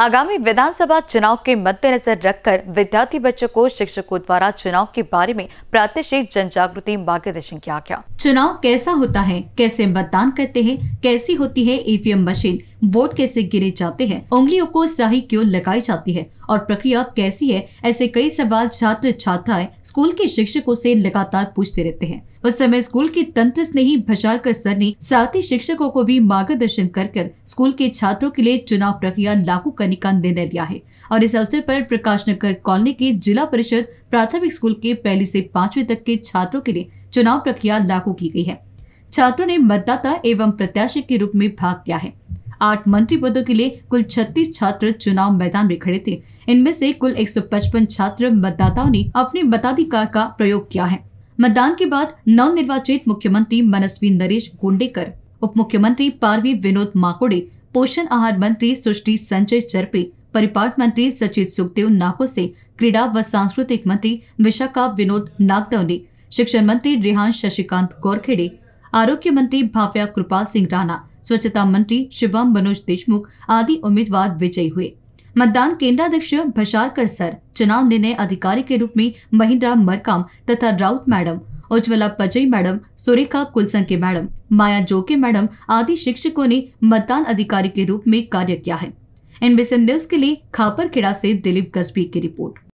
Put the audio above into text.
आगामी विधानसभा चुनाव के मद्देनजर रखकर विद्यार्थी बच्चों को शिक्षकों द्वारा चुनाव के बारे में प्रात्यक्षिक जन जागृति मार्गदर्शन किया गया चुनाव कैसा होता है कैसे मतदान करते हैं कैसी होती है ईवीएम e मशीन वोट कैसे गिरे जाते हैं उंगलियों को सही क्यों लगाई जाती है और प्रक्रिया कैसी है ऐसे कई सवाल छात्र छात्राएं स्कूल के शिक्षकों से लगातार पूछते रहते हैं उस समय स्कूल के तंत्र स्नेही कर सर ने साथ ही शिक्षकों को भी मार्गदर्शन कर कर स्कूल के छात्रों के लिए चुनाव प्रक्रिया लागू करने का निर्णय लिया है और इस अवसर पर प्रकाश नगर कॉलोनी के जिला परिषद प्राथमिक स्कूल के पहली से पांचवी तक के छात्रों के लिए चुनाव प्रक्रिया लागू की गई है छात्रों ने मतदाता एवं प्रत्याशी के रूप में भाग लिया है आठ मंत्री पदों के लिए कुल छत्तीस छात्र चुनाव मैदान में खड़े थे इनमें से कुल 155 छात्र मतदाताओं ने अपने मताधिकार का प्रयोग किया है मतदान के बाद नवनिर्वाचित मुख्यमंत्री मनस्वी नरेश गोंडेकर उप मुख्यमंत्री पारवी विनोद माकोड़े पोषण आहार मंत्री सुष्टि संजय चरपे परिपाट मंत्री सचित सुखदेव नाको से क्रीड़ा व सांस्कृतिक मंत्री विशाखा विनोद नागदव ने शिक्षण मंत्री रिहान शशिकांत गोरखेड़े आरोग्य मंत्री भाव्या कृपाल सिंह राणा स्वच्छता मंत्री शिवम मनोज देशमुख आदि उम्मीदवार विजयी हुए मतदान केंद्राध्यक्ष भशारकर सर चुनाव निर्णय अधिकारी के रूप में महिंद्रा मरकाम तथा Raut madam Ujjwala Pajai madam Surekha Kulsanke madam Maya जोके मैडम आदि शिक्षकों ने मतदान अधिकारी के रूप में कार्य किया है एनबीसी न्यूज के लिए खापर खेड़ा से दिलीप गजबी की रिपोर्ट